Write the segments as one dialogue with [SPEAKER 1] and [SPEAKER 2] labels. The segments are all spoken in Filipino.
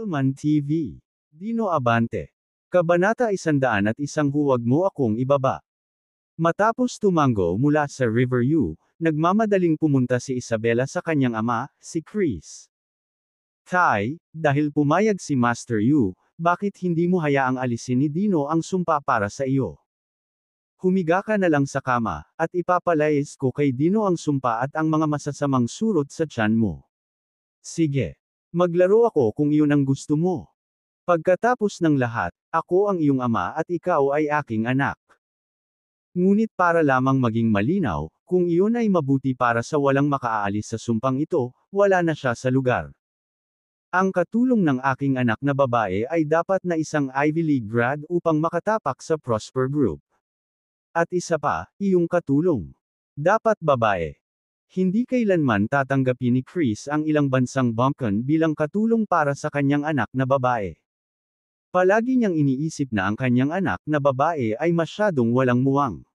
[SPEAKER 1] Alman TV. Dino Abante. Kabanata 101 Huwag Mo Akong Ibaba. Matapos tumango mula sa Riverview, nagmamadaling pumunta si Isabella sa kanyang ama, si Chris. Tay, dahil pumayag si Master Yu, bakit hindi mo hayaang alisin ni Dino ang sumpa para sa iyo? Humiga ka na lang sa kama, at ipapalayas ko kay Dino ang sumpa at ang mga masasamang surot sa tiyan mo. Sige. Maglaro ako kung iyon ang gusto mo. Pagkatapos ng lahat, ako ang iyong ama at ikaw ay aking anak. Ngunit para lamang maging malinaw, kung iyon ay mabuti para sa walang makaalis sa sumpang ito, wala na siya sa lugar. Ang katulong ng aking anak na babae ay dapat na isang Ivy League grad upang makatapak sa Prosper Group. At isa pa, iyong katulong. Dapat babae. Hindi kailanman tatanggapin ni Chris ang ilang bansang bumpkin bilang katulong para sa kanyang anak na babae. Palagi niyang iniisip na ang kanyang anak na babae ay masyadong walang muwang.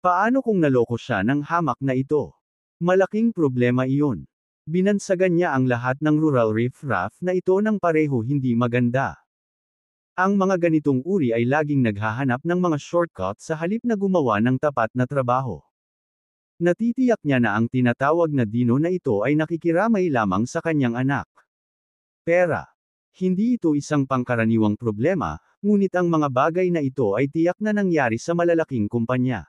[SPEAKER 1] Paano kung naloko siya ng hamak na ito? Malaking problema iyon. Binansagan niya ang lahat ng rural riffraff na ito ng pareho hindi maganda. Ang mga ganitong uri ay laging naghahanap ng mga shortcut sa halip na gumawa ng tapat na trabaho. Natitiyak niya na ang tinatawag na dino na ito ay nakikiramay lamang sa kanyang anak. Pera. Hindi ito isang pangkaraniwang problema, ngunit ang mga bagay na ito ay tiyak na nangyari sa malalaking kumpanya.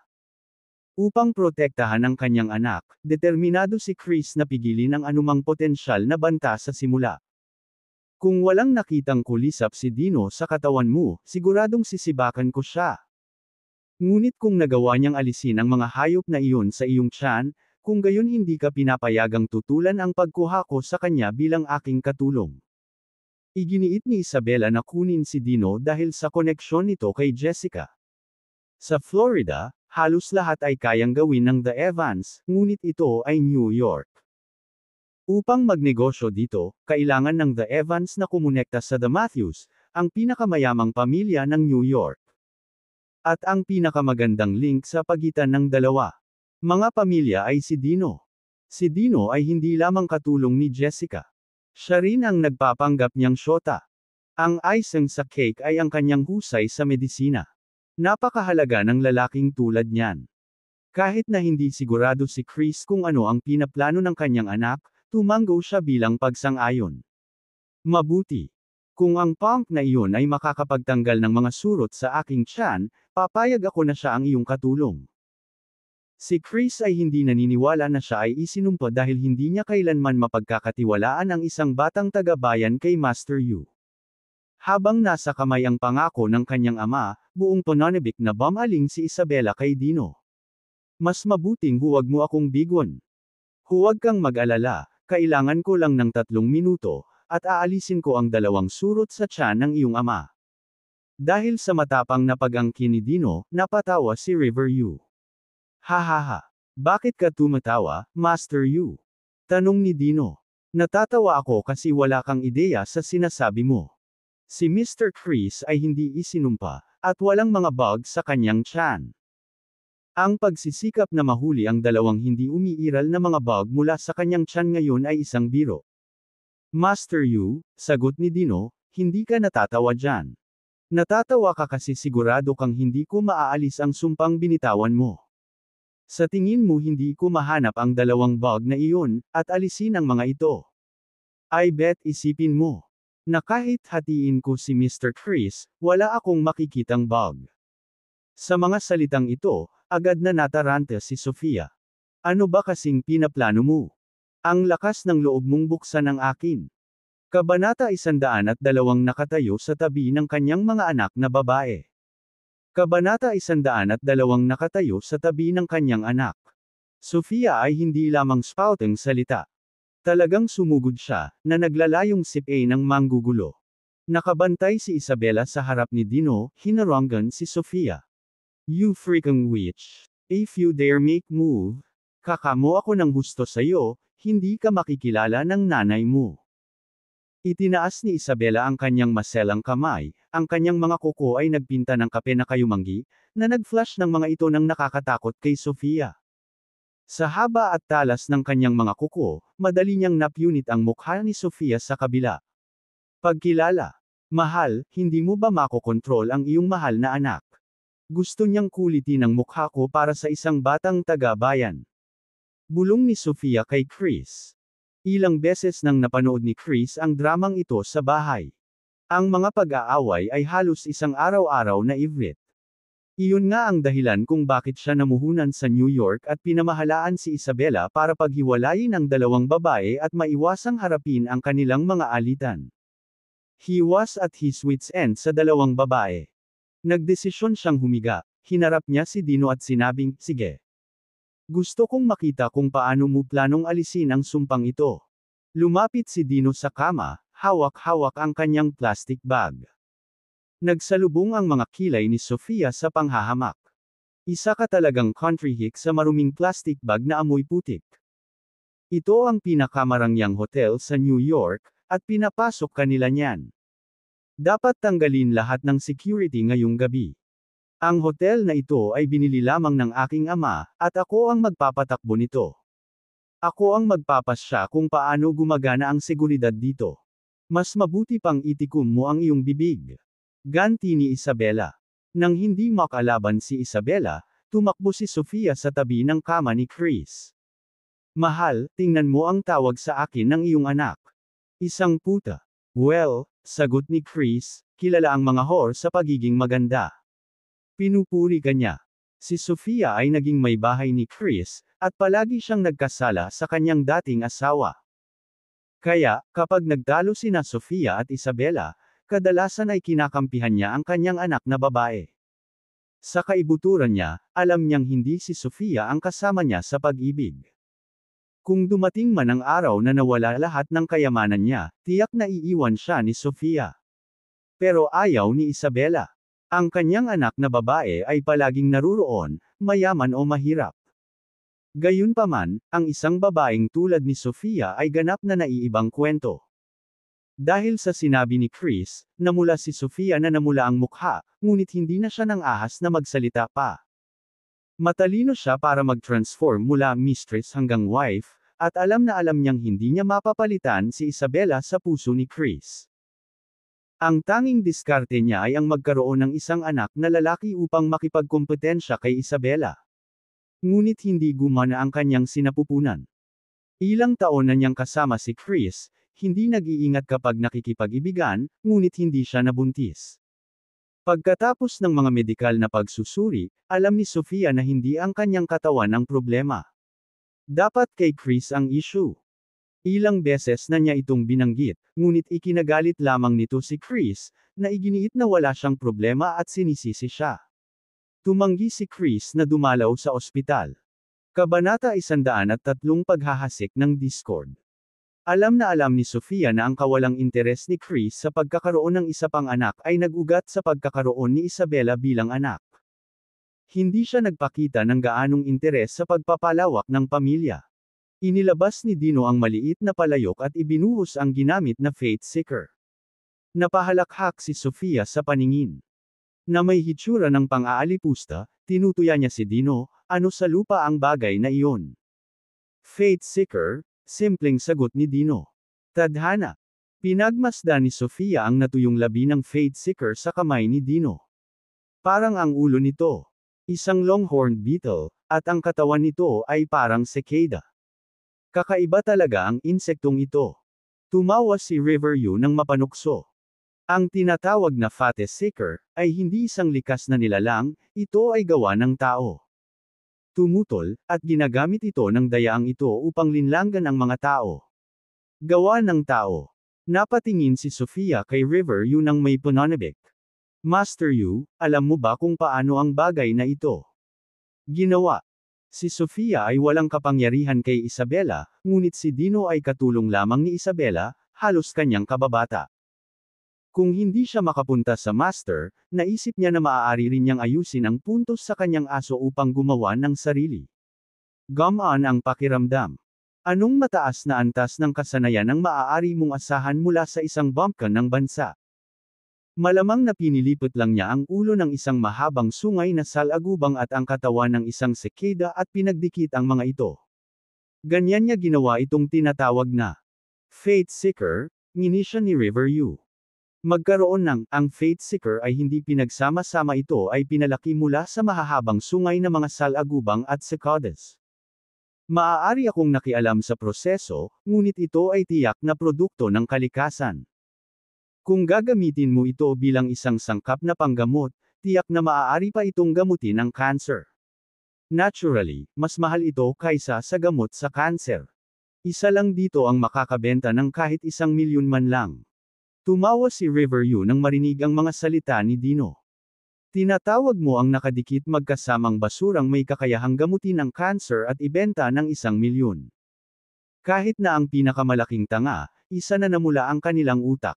[SPEAKER 1] Upang protektahan ang kanyang anak, determinado si Chris na pigilin ang anumang potensyal na banta sa simula. Kung walang nakitang kulisap si Dino sa katawan mo, siguradong sisibakan ko siya. Ngunit kung nagawa niyang alisin ang mga hayop na iyon sa iyong tiyan, kung gayon hindi ka pinapayagang tutulan ang pagkuha ko sa kanya bilang aking katulong. Iginiit ni Isabella na kunin si Dino dahil sa koneksyon nito kay Jessica. Sa Florida, halos lahat ay kayang gawin ng The Evans, ngunit ito ay New York. Upang magnegosyo dito, kailangan ng The Evans na kumonekta sa The Matthews, ang pinakamayamang pamilya ng New York at ang pinakamagandang link sa pagitan ng dalawa. Mga pamilya ay si Dino. Si Dino ay hindi lamang katulong ni Jessica. Siya rin ang nagpapanggap niyang shota. Ang icing sa cake ay ang kanyang husay sa medisina. Napakahalaga ng lalaking tulad niyan. Kahit na hindi sigurado si Chris kung ano ang pinaplano ng kanyang anak, tumanggo siya bilang pagsang-ayon. Mabuti. Kung ang pump na iyon ay makakapagtanggal ng mga surot sa aking tiyan, papayag ako na siya ang iyong katulong. Si Chris ay hindi naniniwala na siya ay isinumpa dahil hindi niya kailanman mapagkakatiwalaan ang isang batang taga-bayan kay Master Yu. Habang nasa kamay ang pangako ng kanyang ama, buong pananabik na bumaling si Isabella kay Dino. Mas mabuting huwag mo akong bigwan. Huwag kang mag-alala, kailangan ko lang ng tatlong minuto, at aalisin ko ang dalawang surot sa tiyan ng iyong ama. Dahil sa matapang na pagangkin ni Dino, napatawa si River Yu. Hahaha. Bakit ka tumatawa, Master Yu? Tanong ni Dino. Natatawa ako kasi wala kang ideya sa sinasabi mo. Si Mr. Chris ay hindi isinumpa, at walang mga bug sa kanyang tiyan. Ang pagsisikap na mahuli ang dalawang hindi umiiral na mga bug mula sa kanyang tiyan ngayon ay isang biro, Master Yu, sagot ni Dino, hindi ka natatawa dyan. Natatawa ka kasi sigurado kang hindi ko maaalis ang sumpang binitawan mo. Sa tingin mo hindi ko mahanap ang dalawang bug na iyon, at alisin ang mga ito. I bet isipin mo. Na kahit hatiin ko si Mr. Chris, wala akong makikitang bug. Sa mga salitang ito, agad na nataranta si Sofia. Ano ba kasing pinaplano mo? Ang lakas ng loob mong buksan ang akin. Kabanata isandaan at dalawang nakatayo sa tabi ng kanyang mga anak na babae. Kabanata isandaan at dalawang nakatayo sa tabi ng kanyang anak. Sofia ay hindi lamang spouting salita. Talagang sumugod siya, na naglalayong sipe ng manggugulo. Nakabantay si Isabella sa harap ni Dino, hinarangan si Sofia. You freaking witch. If you dare make move, kakamo ako ng husto sa'yo, hindi ka makikilala ng nanay mo. Itinaas ni Isabela ang kanyang maselang kamay, ang kanyang mga kuko ay nagpinta ng kape na kayumanggi, na nag-flash ng mga ito ng nakakatakot kay Sofia. Sa haba at talas ng kanyang mga kuko, madali niyang napunit ang mukha ni Sofia sa kabila. Pagkilala. Mahal, hindi mo ba makokontrol ang iyong mahal na anak? Gusto niyang kulitin ang mukha ko para sa isang batang taga-bayan. Bulong ni Sofia kay Chris. Ilang beses nang napanood ni Chris ang dramang ito sa bahay. Ang mga pag-aaway ay halos isang araw-araw na ivrit. Iyon nga ang dahilan kung bakit siya namuhunan sa New York at pinamahalaan si Isabella para paghiwalayin ang dalawang babae at maiwasang harapin ang kanilang mga alitan. He was at his wits end sa dalawang babae. Nagdesisyon siyang humiga, hinarap niya si Dino at sinabing, sige. Gusto kong makita kung paano mo planong alisin ang sumpang ito. Lumapit si Dino sa kama, hawak-hawak ang kanyang plastic bag. Nagsalubong ang mga kilay ni Sofia sa panghahamak. Isa ka talagang country hick sa maruming plastic bag na amoy putik. Ito ang pinakamarangyang hotel sa New York, at pinapasok kanila niyan. Dapat tanggalin lahat ng security ngayong gabi. Ang hotel na ito ay binili lamang ng aking ama, at ako ang magpapatakbo nito. Ako ang magpapasya kung paano gumagana ang seguridad dito. Mas mabuti pang itikom mo ang iyong bibig. Ganti ni Isabella. Nang hindi makalaban si Isabella, tumakbo si Sofia sa tabi ng kama ni Chris. Mahal, tingnan mo ang tawag sa akin ng iyong anak. Isang puta. Well, sagot ni Chris, kilala ang mga whore sa pagiging maganda. Pinupuri ka niya. Si Sofia ay naging may bahay ni Chris, at palagi siyang nagkasala sa kanyang dating asawa. Kaya, kapag nagtalo sina Sofia at Isabella, kadalasan ay kinakampihan niya ang kanyang anak na babae. Sa kaibuturan niya, alam niyang hindi si Sofia ang kasama niya sa pag-ibig. Kung dumating man ang araw na nawala lahat ng kayamanan niya, tiyak na iiwan siya ni Sofia. Pero ayaw ni Isabella. Ang kanyang anak na babae ay palaging naruroon, mayaman o mahirap. Gayunpaman, ang isang babaeng tulad ni Sofia ay ganap na naiibang kwento. Dahil sa sinabi ni Chris, namula si Sofia na namula ang mukha, ngunit hindi na siya ng ahas na magsalita pa. Matalino siya para mag-transform mula mistress hanggang wife, at alam na alam niyang hindi niya mapapalitan si Isabella sa puso ni Chris. Ang tanging diskarte niya ay ang magkaroon ng isang anak na lalaki upang makipagkompetensya kay Isabella. Ngunit hindi gumana ang kanyang sinapupunan. Ilang taon na niyang kasama si Chris, hindi nag-iingat kapag nakikipag-ibigan, ngunit hindi siya nabuntis. Pagkatapos ng mga medikal na pagsusuri, alam ni Sofia na hindi ang kanyang katawan ang problema. Dapat kay Chris ang issue. Ilang beses na niya itong binanggit, ngunit ikinagalit lamang nito si Chris, na iginiit na wala siyang problema at sinisisi siya. Tumanggi si Chris na dumalaw sa ospital. Kabanata 103 Paghahasik ng Discord alam na alam ni Sofia na ang kawalang interes ni Chris sa pagkakaroon ng isa pang anak ay nagugat sa pagkakaroon ni Isabella bilang anak. Hindi siya nagpakita ng gaanong interes sa pagpapalawak ng pamilya. Inilabas ni Dino ang maliit na palayok at ibinuhos ang ginamit na Faith Seeker. Napahalakhak si Sofia sa paningin. Na may hitsura ng pang-aalipusta, tinutuya niya si Dino, ano sa lupa ang bagay na iyon. Faith Seeker, simpleng sagot ni Dino. Tadhana. Pinagmasda ni Sofia ang natuyong labi ng Faith Seeker sa kamay ni Dino. Parang ang ulo nito. Isang longhorn beetle, at ang katawan nito ay parang cicada. Kakaiba talaga ang insektong ito. Tumawa si River Yu ng mapanukso. Ang tinatawag na fate seeker, ay hindi isang likas na nilalang, ito ay gawa ng tao. Tumutol, at ginagamit ito ng dayaang ito upang linlanggan ang mga tao. Gawa ng tao. Napatingin si Sofia kay River Yu ng may pananabik. Master Yu, alam mo ba kung paano ang bagay na ito? Ginawa. Si Sofia ay walang kapangyarihan kay Isabella, ngunit si Dino ay katulong lamang ni Isabella, halos kanyang kababata. Kung hindi siya makapunta sa master, naisip niya na maaari rin niyang ayusin ang puntos sa kanyang aso upang gumawa ng sarili. Gamaan ang pakiramdam. Anong mataas na antas ng kasanayan ang maaari mong asahan mula sa isang bumpkin ng bansa? Malamang na pinilipot lang niya ang ulo ng isang mahabang sungay na salagubang at ang katawan ng isang sekeda at pinagdikit ang mga ito. Ganyan niya ginawa itong tinatawag na Fate Seeker, ngini siya ni River Yu. Magkaroon ng ang Fate Seeker ay hindi pinagsama-sama ito ay pinalaki mula sa mahahabang sungay na mga salagubang at cicadas. Maaari akong nakialam sa proseso, ngunit ito ay tiyak na produkto ng kalikasan. Kung gagamitin mo ito bilang isang sangkap na panggamot, tiyak na maaari pa itong gamutin ang cancer. Naturally, mas mahal ito kaysa sa gamot sa cancer. Isa lang dito ang makakabenta ng kahit isang milyon man lang. Tumawa si River Yu nang marinig ang mga salita ni Dino. Tinatawag mo ang nakadikit magkasamang basurang may kakayahang gamutin ang cancer at ibenta ng isang milyon. Kahit na ang pinakamalaking tanga, isa na namula ang kanilang utak.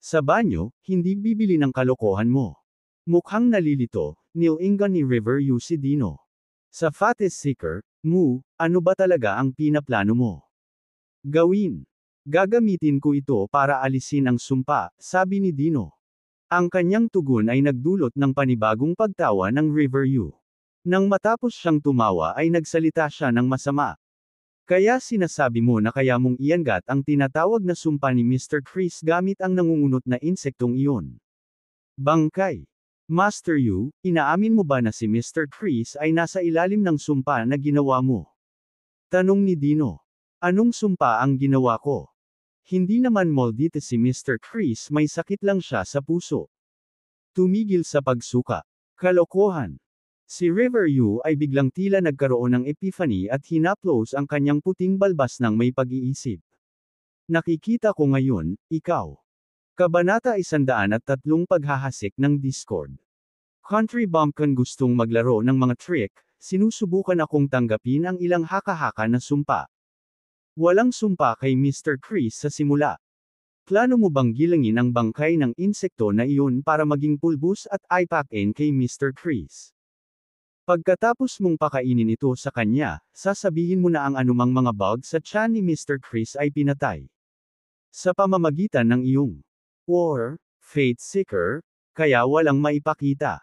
[SPEAKER 1] Sa banyo, hindi bibili ng kalokohan mo. Mukhang nalilito, niuinggan ni River Usidino. Sa Fattest Seeker, Mu, ano ba talaga ang pinaplano mo? Gawin. Gagamitin ko ito para alisin ang sumpa, sabi ni Dino. Ang kanyang tugon ay nagdulot ng panibagong pagtawa ng River U. Nang matapos siyang tumawa ay nagsalita siya ng masama, kaya sinasabi mo na kaya mong iangat ang tinatawag na sumpa ni Mr. Chris gamit ang nangungunot na insektong iyon. Bangkay. Master Yu, inaamin mo ba na si Mr. Chris ay nasa ilalim ng sumpa na ginawa mo? Tanong ni Dino. Anong sumpa ang ginawa ko? Hindi naman moldite si Mr. Chris may sakit lang siya sa puso. Tumigil sa pagsuka. Kalokohan. Si River Yu ay biglang tila nagkaroon ng epiphany at hinaplos ang kanyang puting balbas ng may pag-iisip. Nakikita ko ngayon, ikaw. Kabanata at 103 Paghahasik ng Discord. Country Bumpkin gustong maglaro ng mga trick, sinusubukan akong tanggapin ang ilang haka-haka na sumpa. Walang sumpa kay Mr. Chris sa simula. Plano mo bang gilangin ang bangkay ng insekto na iyon para maging pulbus at ipack-in kay Mr. Chris? Pagkatapos mong pakainin ito sa kanya, sasabihin mo na ang anumang mga bug sa tiyan ni Mr. Chris ay pinatay. Sa pamamagitan ng iyong war, faith seeker, kaya walang maipakita.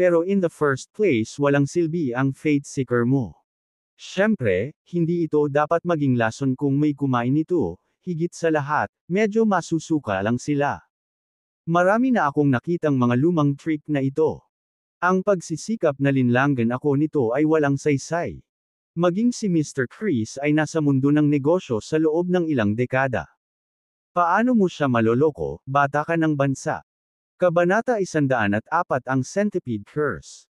[SPEAKER 1] Pero in the first place walang silbi ang faith seeker mo. Siyempre, hindi ito dapat maging lason kung may kumain ito, higit sa lahat, medyo masusuka lang sila. Marami na akong nakitang mga lumang trick na ito. Ang pagsisikap na linlangan ako nito ay walang saysay. Maging si Mr. Chris ay nasa mundo ng negosyo sa loob ng ilang dekada. Paano mo siya maloloko, bata ka ng bansa? Kabanata 104 ang Centipede Curse.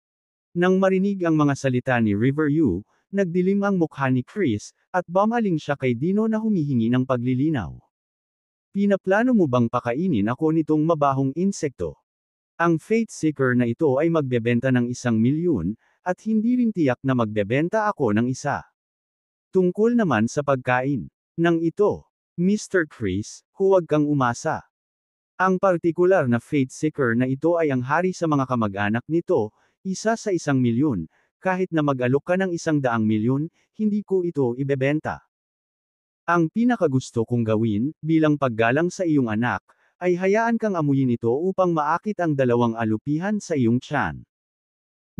[SPEAKER 1] Nang marinig ang mga salita ni River Yu, nagdilim ang mukha ni Chris, at bumaling siya kay Dino na humihingi ng paglilinaw. Pinaplano mo bang pakainin ako nitong mabahong insekto? Ang faith seeker na ito ay magbebenta ng isang milyon, at hindi rin tiyak na magbebenta ako ng isa. Tungkol naman sa pagkain. Nang ito, Mr. Chris, huwag kang umasa. Ang partikular na faith seeker na ito ay ang hari sa mga kamag-anak nito, isa sa isang milyon, kahit na mag-alok ka ng isang daang milyon, hindi ko ito ibebenta. Ang pinakagusto kong gawin, bilang paggalang sa iyong anak, ay hayaan kang amuyin ito upang maakit ang dalawang alupihan sa iyong tiyan.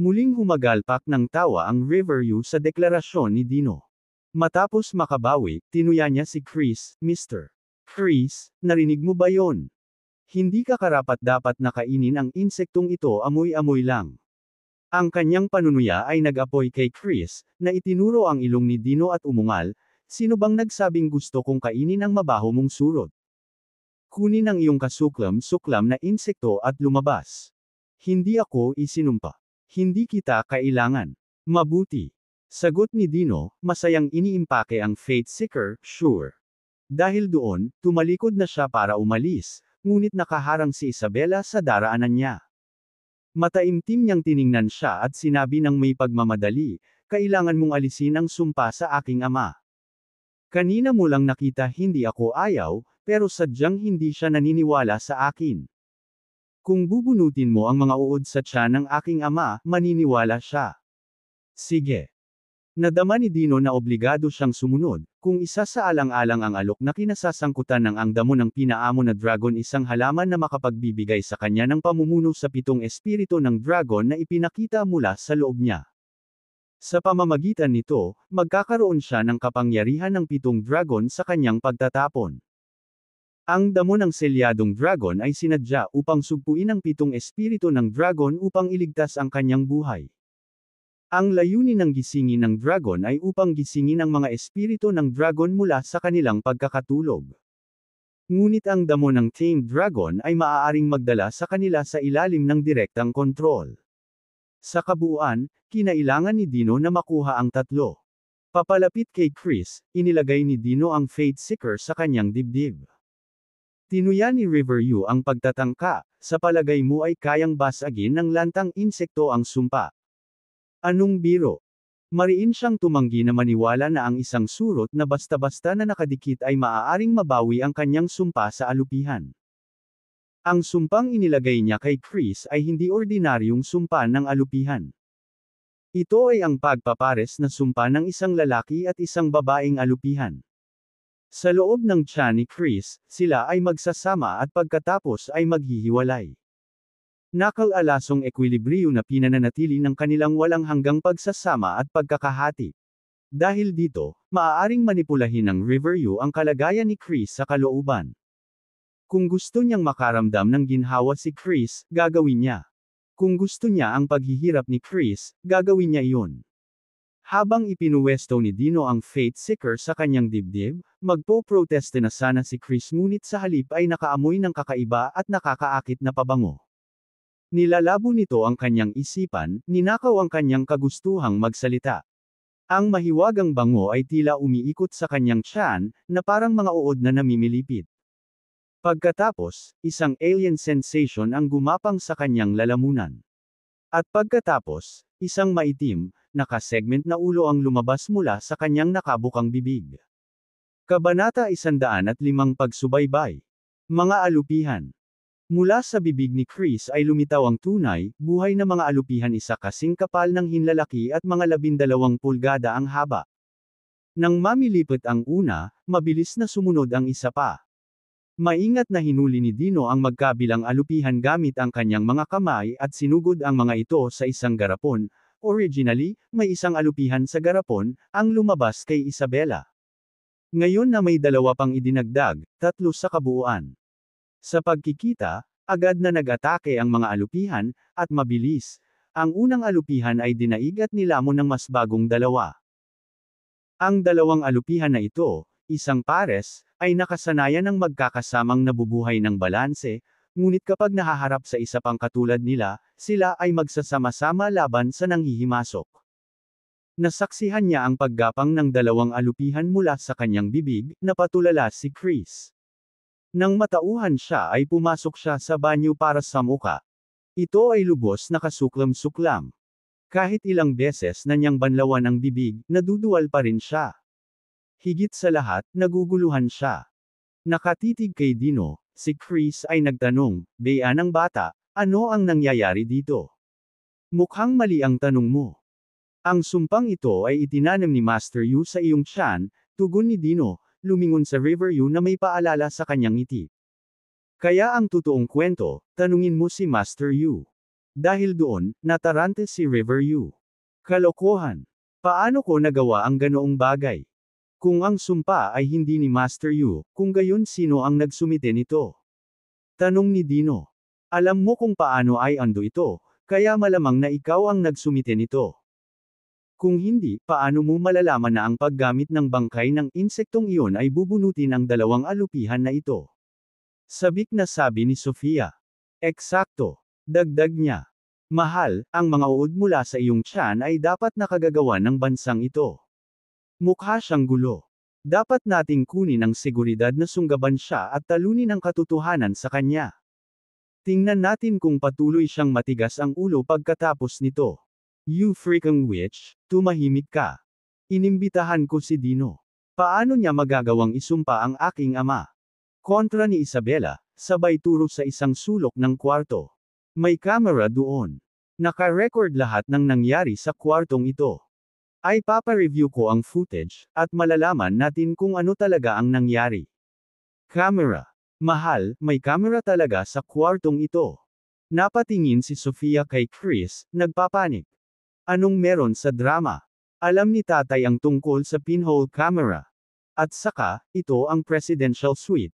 [SPEAKER 1] Muling humagalpak ng tawa ang Riverview sa deklarasyon ni Dino. Matapos makabawi, tinuya niya si Chris, Mr. Chris, narinig mo ba yon? Hindi ka karapat dapat nakainin ang insektong ito amoy-amoy lang. Ang kanyang panunuya ay nag-apoy kay Chris, na itinuro ang ilong ni Dino at umungal, sino bang nagsabing gusto kong kainin ang mabaho mong surot? Kunin ang iyong kasuklam-suklam na insekto at lumabas. Hindi ako isinumpa. Hindi kita kailangan. Mabuti. Sagot ni Dino, masayang iniimpake ang Faith Seeker, sure. Dahil doon, tumalikod na siya para umalis, ngunit nakaharang si Isabella sa daraanan niya. Mataimtim niyang tiningnan siya at sinabi ng may pagmamadali, kailangan mong alisin ang sumpa sa aking ama. Kanina mo lang nakita hindi ako ayaw, pero sadyang hindi siya naniniwala sa akin. Kung bubunutin mo ang mga uod sa tiyan ng aking ama, maniniwala siya. Sige. Nadama ni Dino na obligado siyang sumunod, kung isa sa alang-alang ang alok na kinasasangkutan ng ang damo ng pinaamo na dragon isang halaman na makapagbibigay sa kanya ng pamumuno sa pitong espiritu ng dragon na ipinakita mula sa loob niya. Sa pamamagitan nito, magkakaroon siya ng kapangyarihan ng pitong dragon sa kanyang pagtatapon. Ang damo ng selyadong dragon ay sinadya upang sugpuin ang pitong espiritu ng dragon upang iligtas ang kanyang buhay. Ang layunin ng gisingin ng dragon ay upang gisingin ang mga espiritu ng dragon mula sa kanilang pagkakatulog. Ngunit ang damo ng tamed dragon ay maaaring magdala sa kanila sa ilalim ng direktang kontrol. Sa kabuuan, kinailangan ni Dino na makuha ang tatlo. Papalapit kay Chris, inilagay ni Dino ang Fate Seeker sa kanyang dibdib. Tinuya ni Riverview ang pagtatangka, sa palagay mo ay kayang basagin ng lantang insekto ang sumpa. Anong biro? Mariin siyang tumanggi na maniwala na ang isang surot na basta-basta na nakadikit ay maaaring mabawi ang kanyang sumpa sa alupihan. Ang sumpang inilagay niya kay Chris ay hindi ordinaryong sumpa ng alupihan. Ito ay ang pagpapares na sumpa ng isang lalaki at isang babaeng alupihan. Sa loob ng tiyan ni Chris, sila ay magsasama at pagkatapos ay maghihiwalay. Nakal-alasong ekwilibriyo na pinananatili ng kanilang walang hanggang pagsasama at pagkakahati. Dahil dito, maaaring manipulahin ng Riverview ang kalagayan ni Chris sa kalooban. Kung gusto niyang makaramdam ng ginhawa si Chris, gagawin niya. Kung gusto niya ang paghihirap ni Chris, gagawin niya iyon. Habang ipinuwesto ni Dino ang Faith Seeker sa kanyang dibdib, magpo-proteste na sana si Chris ngunit sa halip ay nakaamoy ng kakaiba at nakakaakit na pabango. Nilalabo nito ang kanyang isipan, ninakaw ang kanyang kagustuhang magsalita. Ang mahiwagang bango ay tila umiikot sa kanyang tiyan, na parang mga uod na namimilipit. Pagkatapos, isang alien sensation ang gumapang sa kanyang lalamunan. At pagkatapos, isang maitim, nakasegment na ulo ang lumabas mula sa kanyang nakabukang bibig. Kabanata 105 Pagsubaybay Mga Alupihan Mula sa bibig ni Chris ay lumitaw ang tunay, buhay na mga alupihan isa kasing kapal ng hinlalaki at mga labindalawang pulgada ang haba. Nang mamilipat ang una, mabilis na sumunod ang isa pa. Maingat na hinuli ni Dino ang magkabilang alupihan gamit ang kanyang mga kamay at sinugod ang mga ito sa isang garapon, Originally, may isang alupihan sa garapon, ang lumabas kay Isabela. Ngayon na may dalawa pang idinagdag, tatlo sa kabuuan. Sa pagkikita, agad na nag-atake ang mga alupihan, at mabilis. Ang unang alupihan ay dinaig at nilamon ng mas bagong dalawa. Ang dalawang alupihan na ito, isang pares, ay nakasanayan ng magkakasamang nabubuhay ng balanse, Ngunit kapag nahaharap sa isa pang katulad nila, sila ay magsasama-sama laban sa nanghihimasok. Nasaksihan niya ang paggapang ng dalawang alupihan mula sa kanyang bibig, napatulala si Chris. Nang matauhan siya ay pumasok siya sa banyo para sa muka. Ito ay lubos na kasuklam-suklam. Kahit ilang beses na niyang banlawan ang bibig, naduduwal pa rin siya. Higit sa lahat, naguguluhan siya. Nakatitig kay Dino, Si Chris ay nagtanong, Bea ng bata, ano ang nangyayari dito? Mukhang mali ang tanong mo. Ang sumpang ito ay itinanim ni Master Yu sa iyong tiyan, tugon ni Dino, lumingon sa River Yu na may paalala sa kanyang ngiti. Kaya ang totoong kwento, tanungin mo si Master Yu. Dahil doon, natarante si River Yu. Kalokohan. Paano ko nagawa ang ganoong bagay? Kung ang sumpa ay hindi ni Master Yu, kung gayon sino ang nagsumite nito? Tanong ni Dino. Alam mo kung paano ay ando ito, kaya malamang na ikaw ang nagsumite nito. Kung hindi, paano mo malalaman na ang paggamit ng bangkay ng insektong iyon ay bubunutin ang dalawang alupihan na ito? Sabik na sabi ni Sofia. Eksakto. Dagdag niya. Mahal, ang mga uod mula sa iyong tiyan ay dapat nakagagawa ng bansang ito. Mukha siyang gulo. Dapat nating kunin ang seguridad na sunggaban siya at talunin ang katotohanan sa kanya. Tingnan natin kung patuloy siyang matigas ang ulo pagkatapos nito. You freaking witch, tumahimik ka. Inimbitahan ko si Dino. Paano niya magagawang isumpa ang aking ama? Kontra ni Isabella, sabay turo sa isang sulok ng kwarto. May kamera doon. Naka-record lahat ng nangyari sa kwartong ito ay papareview ko ang footage, at malalaman natin kung ano talaga ang nangyari. Camera. Mahal, may camera talaga sa kwartong ito. Napatingin si Sofia kay Chris, nagpapanik. Anong meron sa drama? Alam ni tatay ang tungkol sa pinhole camera. At saka, ito ang presidential suite.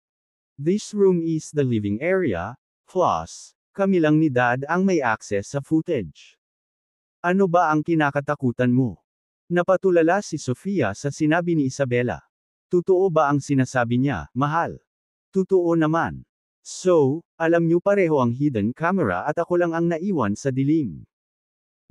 [SPEAKER 1] This room is the living area, plus, kami lang ni dad ang may access sa footage. Ano ba ang kinakatakutan mo? Napatulala si Sofia sa sinabi ni Isabella. Totoo ba ang sinasabi niya, mahal? Totoo naman. So, alam niyo pareho ang hidden camera at ako lang ang naiwan sa dilim.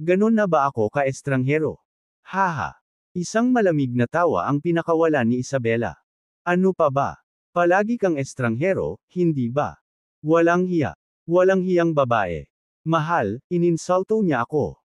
[SPEAKER 1] Ganon na ba ako ka-estranghero? Haha. Isang malamig na tawa ang pinakawalan ni Isabella. Ano pa ba? Palagi kang estranghero, hindi ba? Walang hiya. Walang hiyang babae. Mahal, ininsulto niya ako.